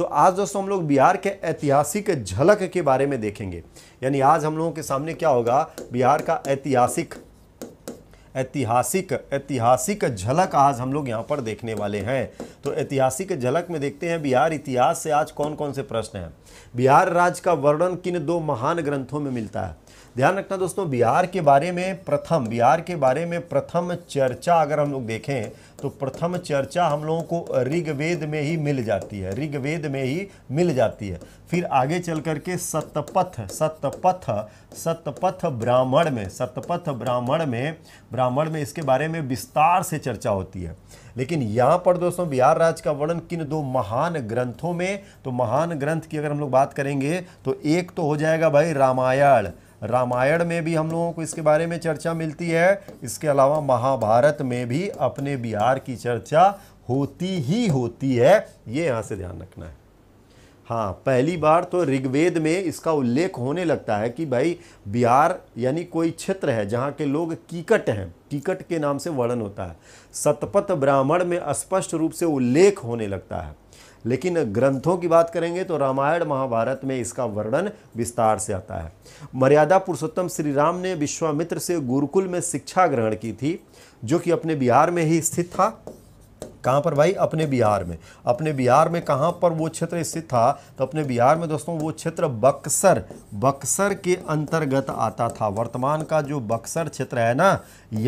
तो आज दोस्तों हम लोग बिहार के ऐतिहासिक झलक के बारे में देखेंगे यानी आज हम लोगों के सामने क्या होगा बिहार का ऐतिहासिक ऐतिहासिक ऐतिहासिक झलक आज हम लोग यहाँ पर देखने वाले हैं तो ऐतिहासिक झलक में देखते हैं बिहार इतिहास से आज कौन कौन से प्रश्न हैं बिहार राज्य का वर्णन किन दो महान ग्रंथों में मिलता है ध्यान रखना दोस्तों बिहार के बारे में प्रथम बिहार के बारे में प्रथम चर्चा अगर हम लोग देखें तो प्रथम चर्चा हम लोगों को ऋग्वेद में ही मिल जाती है ऋग्वेद में ही मिल जाती है फिर आगे चल करके सतपथ सतपथ सतपथ ब्राह्मण में सतपथ ब्राह्मण में ब्राह्मण में इसके बारे में विस्तार से चर्चा होती है लेकिन यहाँ पर दोस्तों बिहार राज्य का वर्णन किन दो महान ग्रंथों में तो महान ग्रंथ की अगर हम लोग बात करेंगे तो एक तो हो जाएगा भाई रामायण रामायण में भी हम लोगों को इसके बारे में चर्चा मिलती है इसके अलावा महाभारत में भी अपने बिहार की चर्चा होती ही होती है ये यहाँ से ध्यान रखना है हाँ पहली बार तो ऋग्वेद में इसका उल्लेख होने लगता है कि भाई बिहार यानी कोई क्षेत्र है जहाँ के लोग कीकट हैं कीकट के नाम से वर्णन होता है सतपथ ब्राह्मण में स्पष्ट रूप से उल्लेख होने लगता है लेकिन ग्रंथों की बात करेंगे तो रामायण महाभारत में इसका वर्णन विस्तार से आता है मर्यादा पुरुषोत्तम श्री राम ने विश्वामित्र से गुरुकुल में शिक्षा ग्रहण की थी जो कि अपने बिहार में ही स्थित था कहाँ पर भाई अपने बिहार में अपने बिहार में कहाँ पर वो क्षेत्र स्थित था तो अपने बिहार में दोस्तों वो क्षेत्र बक्सर बक्सर के अंतर्गत आता था वर्तमान का जो बक्सर क्षेत्र है ना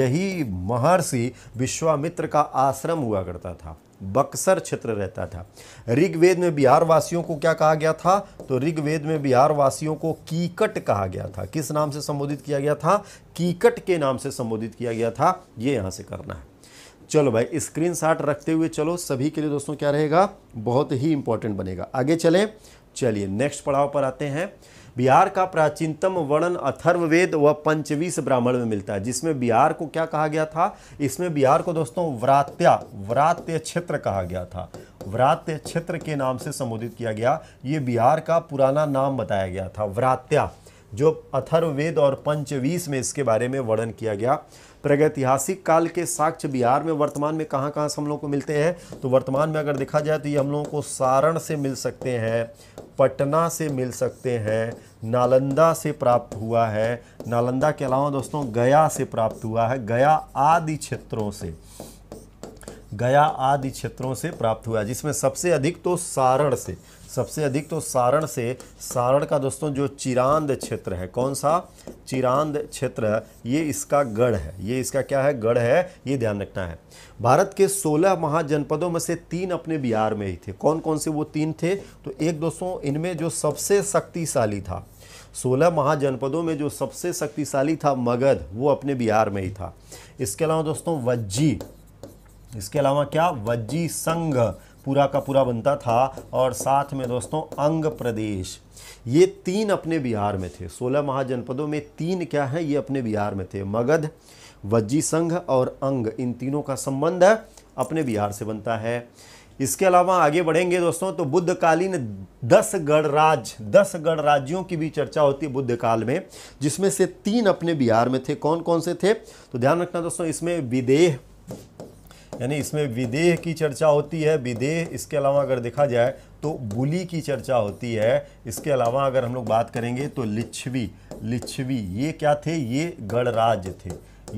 यही महर्षि विश्वामित्र का आश्रम हुआ करता था बक्सर क्षेत्र रहता था ऋग्वेद में बिहार वासियों को क्या कहा गया था तो ऋग्वेद में बिहार वासियों को कीकट कहा गया था किस नाम से संबोधित किया गया था कीकट के नाम से संबोधित किया गया था ये यहाँ से करना है चलो भाई स्क्रीन रखते हुए चलो सभी के लिए दोस्तों क्या रहेगा बहुत ही इंपॉर्टेंट बनेगा आगे चले चलिए नेक्स्ट पड़ाव पर आते हैं बिहार का प्राचीनतम वर्णन अथर्ववेद व पंचवीस ब्राह्मण में मिलता है जिसमें बिहार को क्या कहा गया था इसमें बिहार को दोस्तों व्रात्या व्रात्य क्षेत्र कहा गया था व्रात्य क्षेत्र के नाम से संबोधित किया गया ये बिहार का पुराना नाम बताया गया था व्रात्या जो अथर्ववेद और पंचवीस में इसके बारे में वर्णन किया गया प्रगतिहासिक काल के साक्ष्य बिहार में वर्तमान में कहाँ कहाँ से हम लोग को मिलते हैं तो वर्तमान में अगर देखा जाए तो ये हम लोगों को सारण से मिल सकते हैं पटना से मिल सकते हैं नालंदा से प्राप्त हुआ है नालंदा के अलावा दोस्तों गया से प्राप्त हुआ है गया आदि क्षेत्रों से गया आदि क्षेत्रों से प्राप्त हुआ जिसमें सबसे अधिक तो सारण से सबसे अधिक तो सारण से सारण का दोस्तों जो चिरांद क्षेत्र है कौन सा चिरांद क्षेत्र ये इसका गढ़ है ये इसका क्या है गढ़ है ये ध्यान रखना है भारत के 16 महाजनपदों में से तीन अपने बिहार में ही थे कौन कौन से वो तीन थे तो एक दोस्तों इनमें जो सबसे शक्तिशाली था सोलह महाजनपदों में जो सबसे शक्तिशाली था मगध वो अपने बिहार में ही था इसके अलावा दोस्तों वज्जी इसके अलावा क्या वज्जी संघ पूरा का पूरा बनता था और साथ में दोस्तों अंग प्रदेश ये तीन अपने बिहार में थे सोलह महाजनपदों में तीन क्या है ये अपने बिहार में थे मगध वज्जी संघ और अंग इन तीनों का संबंध अपने बिहार से बनता है इसके अलावा आगे बढ़ेंगे दोस्तों तो बुद्धकालीन दस गणराज दस गणराज्यों की भी चर्चा होती है बुद्ध काल में जिसमें से तीन अपने बिहार में थे कौन कौन से थे तो ध्यान रखना दोस्तों इसमें विदेह यानी इसमें विदेह की चर्चा होती है विदेह इसके अलावा अगर देखा जाए तो बुली की चर्चा होती है इसके अलावा अगर हम लोग बात करेंगे तो लिच्छवी लिच्छवी ये क्या थे ये गणराज्य थे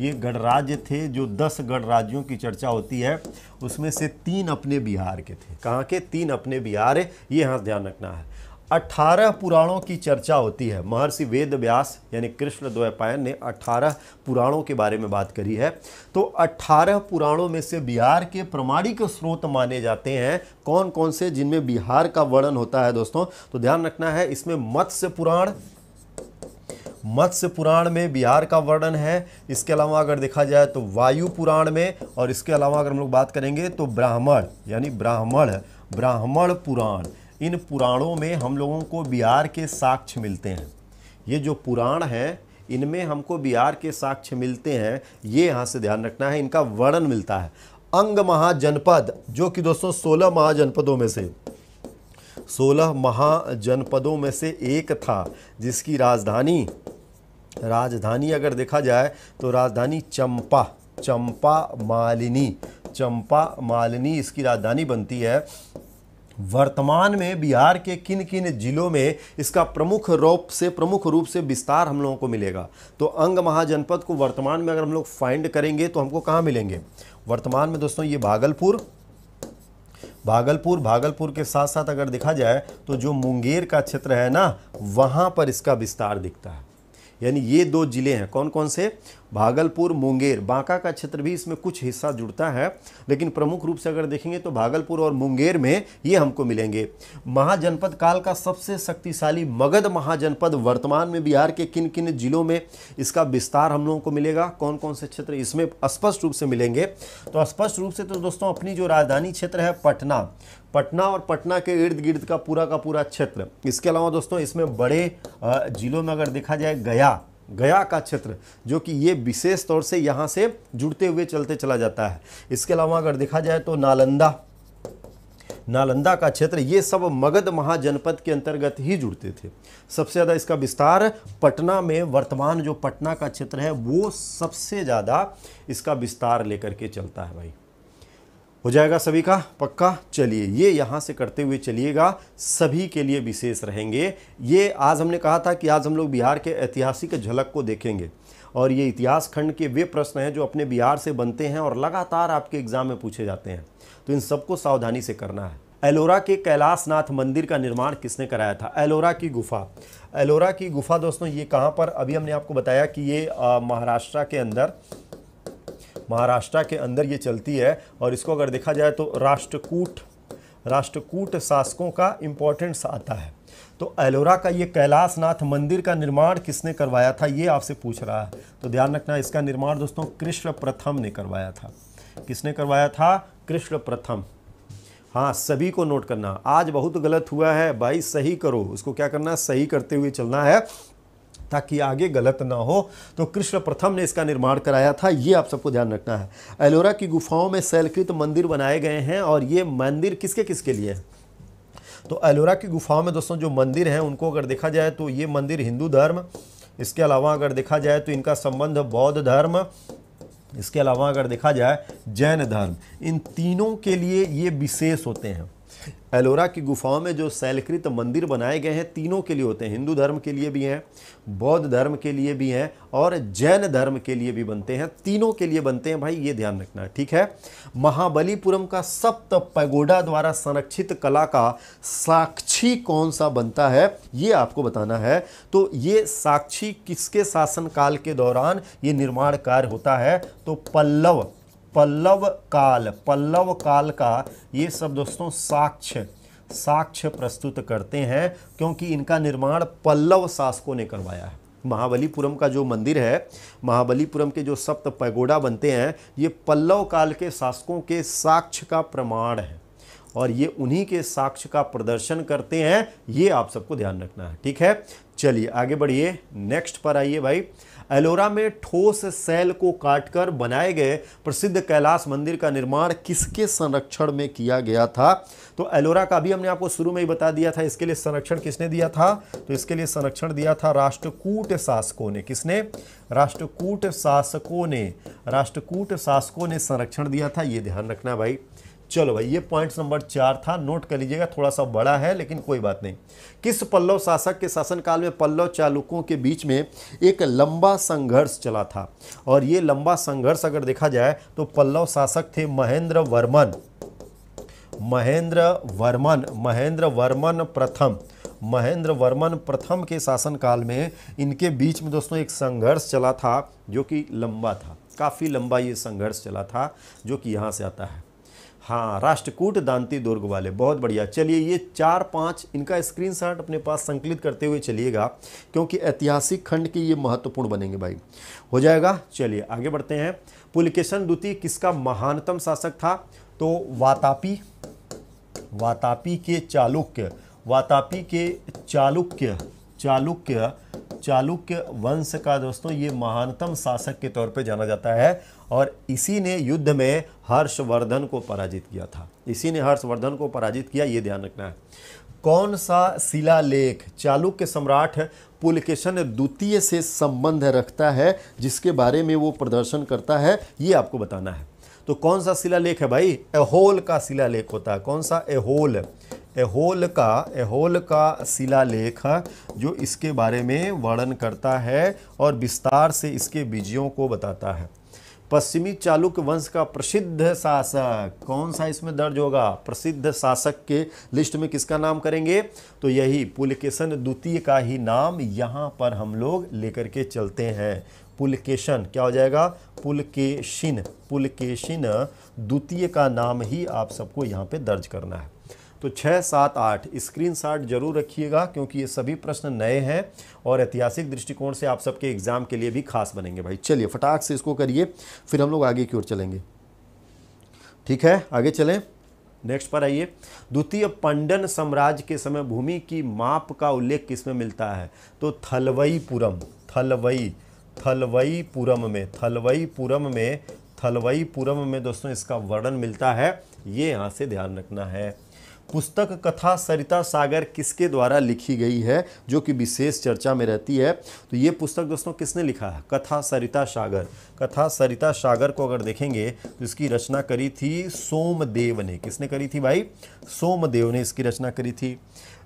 ये गणराज्य थे जो दस गणराज्यों की चर्चा होती है उसमें से तीन अपने बिहार के थे कहाँ के तीन अपने बिहार ये यहाँ ध्यान रखना है अठारह पुराणों की चर्चा होती है महर्षि वेद व्यास यानी कृष्ण द्वैपायन ने अठारह पुराणों के बारे में बात करी है तो अठारह पुराणों में से बिहार के प्रमाणिक स्रोत माने जाते हैं कौन कौन से जिनमें बिहार का वर्णन होता है दोस्तों तो ध्यान रखना है इसमें मत्स्य पुराण मत्स्य पुराण में बिहार का वर्णन है इसके अलावा अगर देखा जाए तो वायु पुराण में और इसके अलावा अगर हम लोग बात करेंगे तो ब्राह्मण यानी ब्राह्मण ब्राह्मण पुराण इन पुराणों में हम लोगों को बिहार के साक्ष्य मिलते हैं ये जो पुराण हैं इनमें हमको बिहार के साक्ष्य मिलते हैं ये यहाँ से ध्यान रखना है इनका वर्णन मिलता है अंग महाजनपद जो कि दोस्तों सोलह महाजनपदों में से सोलह महाजनपदों में से एक था जिसकी राजधानी राजधानी अगर देखा जाए तो राजधानी चंपा चंपा मालिनी चंपा मालिनी इसकी राजधानी बनती है वर्तमान में बिहार के किन किन जिलों में इसका प्रमुख रूप से प्रमुख रूप से विस्तार हम लोगों को मिलेगा तो अंग महाजनपद को वर्तमान में अगर हम लोग फाइंड करेंगे तो हमको कहाँ मिलेंगे वर्तमान में दोस्तों ये भागलपुर भागलपुर भागलपुर के साथ साथ अगर देखा जाए तो जो मुंगेर का क्षेत्र है ना वहाँ पर इसका विस्तार दिखता है यानी ये दो ज़िले हैं कौन कौन से भागलपुर मुंगेर बांका का क्षेत्र भी इसमें कुछ हिस्सा जुड़ता है लेकिन प्रमुख रूप से अगर देखेंगे तो भागलपुर और मुंगेर में ये हमको मिलेंगे महाजनपद काल का सबसे शक्तिशाली मगध महाजनपद वर्तमान में बिहार के किन किन जिलों में इसका विस्तार हम लोगों को मिलेगा कौन कौन से क्षेत्र इसमें स्पष्ट रूप से मिलेंगे तो स्पष्ट रूप से तो दोस्तों अपनी जो राजधानी क्षेत्र है पटना पटना और पटना के इर्द गिर्द का पूरा का पूरा क्षेत्र इसके अलावा दोस्तों इसमें बड़े जिलों में अगर देखा जाए गया गया का क्षेत्र जो कि ये विशेष तौर से यहाँ से जुड़ते हुए चलते चला जाता है इसके अलावा अगर देखा जाए तो नालंदा नालंदा का क्षेत्र ये सब मगध महाजनपद के अंतर्गत ही जुड़ते थे सबसे ज़्यादा इसका विस्तार पटना में वर्तमान जो पटना का क्षेत्र है वो सबसे ज़्यादा इसका विस्तार लेकर के चलता है भाई हो जाएगा सभी का पक्का चलिए ये यहाँ से करते हुए चलिएगा सभी के लिए विशेष रहेंगे ये आज हमने कहा था कि आज हम लोग बिहार के ऐतिहासिक झलक को देखेंगे और ये इतिहास खंड के वे प्रश्न हैं जो अपने बिहार से बनते हैं और लगातार आपके एग्ज़ाम में पूछे जाते हैं तो इन सबको सावधानी से करना है एलोरा के कैलाशनाथ मंदिर का निर्माण किसने कराया था एलोरा की गुफा एलोरा की गुफा दोस्तों ये कहाँ पर अभी हमने आपको बताया कि ये महाराष्ट्र के अंदर महाराष्ट्र के अंदर ये चलती है और इसको अगर देखा जाए तो राष्ट्रकूट राष्ट्रकूट शासकों का इम्पोर्टेंट आता है तो एलोरा का ये कैलाशनाथ मंदिर का निर्माण किसने करवाया था ये आपसे पूछ रहा है तो ध्यान रखना इसका निर्माण दोस्तों कृष्ण प्रथम ने करवाया था किसने करवाया था कृष्ण प्रथम हाँ सभी को नोट करना आज बहुत गलत हुआ है भाई सही करो उसको क्या करना सही करते हुए चलना है ताकि आगे गलत ना हो तो कृष्ण प्रथम ने इसका निर्माण कराया था ये आप सबको ध्यान रखना है एलोरा की गुफाओं में शैलकृत मंदिर बनाए गए हैं और ये मंदिर किसके किसके लिए तो एलोरा की गुफाओं में दोस्तों जो मंदिर हैं उनको अगर देखा जाए तो ये मंदिर हिंदू धर्म इसके अलावा अगर देखा जाए तो इनका संबंध बौद्ध धर्म इसके अलावा अगर देखा जाए जैन धर्म इन तीनों के लिए ये विशेष होते हैं एलोरा की गुफाओं में जो शैलकृत मंदिर बनाए गए हैं तीनों के लिए होते हैं हिंदू धर्म के लिए भी हैं बौद्ध धर्म के लिए भी हैं और जैन धर्म के लिए भी बनते हैं तीनों के लिए बनते हैं भाई ये ध्यान रखना ठीक है महाबलीपुरम का सप्त पैगोडा द्वारा संरक्षित कला का साक्षी कौन सा बनता है ये आपको बताना है तो ये साक्षी किसके शासनकाल के दौरान ये निर्माण कार्य होता है तो पल्लव पल्लव काल पल्लव काल का ये सब दोस्तों साक्ष्य साक्ष्य प्रस्तुत करते हैं क्योंकि इनका निर्माण पल्लव शासकों ने करवाया है महाबलीपुरम का जो मंदिर है महाबलीपुरम के जो सप्त पैगोडा बनते हैं ये पल्लव काल के शासकों के साक्ष्य का प्रमाण है और ये उन्हीं के साक्ष्य का प्रदर्शन करते हैं ये आप सबको ध्यान रखना है ठीक है चलिए आगे बढ़िए नेक्स्ट पर आइए भाई एलोरा में ठोस सेल को काटकर बनाए गए प्रसिद्ध कैलाश मंदिर का निर्माण किसके संरक्षण में किया गया था तो एलोरा का भी हमने आपको शुरू में ही बता दिया था इसके लिए संरक्षण किसने दिया था तो इसके लिए संरक्षण दिया था राष्ट्रकूट शासकों ने किसने राष्ट्रकूट शासकों ने राष्ट्रकूट शासकों ने संरक्षण दिया था ये ध्यान रखना भाई चलो भाई ये पॉइंट्स नंबर चार था नोट कर लीजिएगा थोड़ा सा बड़ा है लेकिन कोई बात नहीं किस पल्लव शासक के शासनकाल में पल्लव चालुकों के बीच में एक लंबा संघर्ष चला था और ये लंबा संघर्ष अगर देखा जाए तो पल्लव शासक थे महेंद्र वर्मन महेंद्र वर्मन महेंद्र वर्मन प्रथम महेंद्र वर्मन प्रथम के शासनकाल में इनके बीच में दोस्तों एक संघर्ष चला था जो कि लंबा था काफ़ी लंबा ये संघर्ष चला था जो कि यहाँ से आता है हाँ राष्ट्रकूट दांती दुर्ग वाले बहुत बढ़िया चलिए ये चार पाँच इनका स्क्रीनशॉट अपने पास संकलित करते हुए चलिएगा क्योंकि ऐतिहासिक खंड के ये महत्वपूर्ण बनेंगे भाई हो जाएगा चलिए आगे बढ़ते हैं पुलकेशन द्वितीय किसका महानतम शासक था तो वातापी वातापी के चालुक्य वातापी के चालुक्य चालुक्य चालुक्य वंश का दोस्तों ये महानतम शासक के तौर पे जाना जाता है और इसी ने युद्ध में हर्षवर्धन को पराजित किया था इसी ने हर्षवर्धन को पराजित किया ये ध्यान रखना है कौन सा शिलालेख चालुक्य सम्राट पुलकेशन द्वितीय से संबंध रखता है जिसके बारे में वो प्रदर्शन करता है ये आपको बताना है तो कौन सा शिलालेख है भाई एहोल का शिलालेख होता है कौन सा एहोल एहोल का एहोल का शिलालेख जो इसके बारे में वर्णन करता है और विस्तार से इसके विजयों को बताता है पश्चिमी चालुक्य वंश का प्रसिद्ध शासक कौन सा इसमें दर्ज होगा प्रसिद्ध शासक के लिस्ट में किसका नाम करेंगे तो यही पुलकेशन द्वितीय का ही नाम यहाँ पर हम लोग लेकर के चलते हैं पुलकेशन क्या हो जाएगा पुलकेशिन पुलकेशिन द्वितीय का नाम ही आप सबको यहाँ पे दर्ज करना है तो छः सात आठ स्क्रीन जरूर रखिएगा क्योंकि ये सभी प्रश्न नए हैं और ऐतिहासिक दृष्टिकोण से आप सबके एग्जाम के लिए भी खास बनेंगे भाई चलिए फटाक से इसको करिए फिर हम लोग आगे की ओर चलेंगे ठीक है आगे चलें नेक्स्ट पर आइए द्वितीय पंडन साम्राज्य के समय भूमि की माप का उल्लेख किसमें मिलता है तो थलवईपुरम थलवई थलवईपुरम में थलवईपुरम में थलवईपुरम में दोस्तों इसका वर्णन मिलता है ये यहाँ से ध्यान रखना है पुस्तक कथा सरिता सागर किसके द्वारा लिखी गई है जो कि विशेष चर्चा में रहती है तो ये पुस्तक दोस्तों किसने लिखा है कथा सरिता सागर कथा सरिता सागर को अगर देखेंगे तो इसकी रचना करी थी सोमदेव ने किसने करी थी भाई सोमदेव ने इसकी रचना करी थी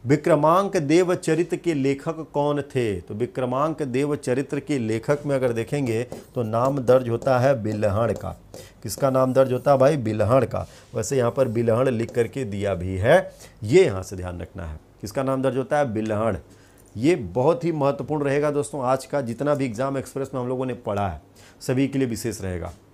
विक्रमांक देव चरित्र के लेखक कौन थे तो विक्रमांक देव चरित्र के लेखक में अगर देखेंगे तो नाम दर्ज होता है बिल्हण का किसका नाम दर्ज होता है भाई बिलहण का वैसे यहाँ पर बिलहण लिख करके दिया भी है ये यहाँ से ध्यान रखना है किसका नाम दर्ज होता है बिलहण ये बहुत ही महत्वपूर्ण रहेगा दोस्तों आज का जितना भी एग्ज़ाम एक्सप्रेस में हम लोगों ने पढ़ा है सभी के लिए विशेष रहेगा